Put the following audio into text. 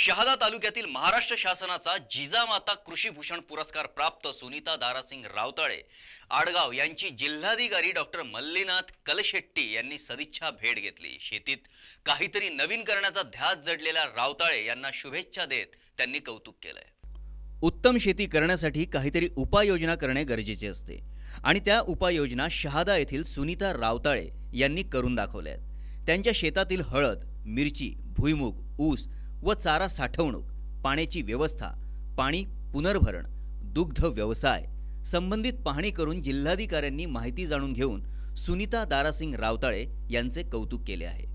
शहादा तालुक्यातील महाराष्ट्र शासनाचा जिजामाता भूषण पुरस्कार प्राप्त सुनीता दारासिंग रावताळे आडगाव यांची जिल्हाधिकारी डॉक्टर मल्लीनाथ कलशेट्टी यांनी सदिच्छा भेट घेतली शेतीत काहीतरी नवीन करण्याचा ध्यास जडलेल्या रावताळे यांना शुभेच्छा देत त्यांनी कौतुक केलंय उत्तम शेती करण्यासाठी काहीतरी उपाययोजना करणे गरजेचे असते आणि त्या उपाययोजना शहादा येथील सुनीता रावताळे यांनी करून दाखवल्या आहेत त्यांच्या शेतातील हळद मिरची भुईमुग ऊस व चारा साठवणूक पाण्याची व्यवस्था पाणी पुनर्भरण दुग्ध व्यवसाय संबंधित पाहणी करून जिल्हाधिकाऱ्यांनी माहिती जाणून घेऊन सुनीता दारासिंग रावताळे यांचे कौतुक केले आहे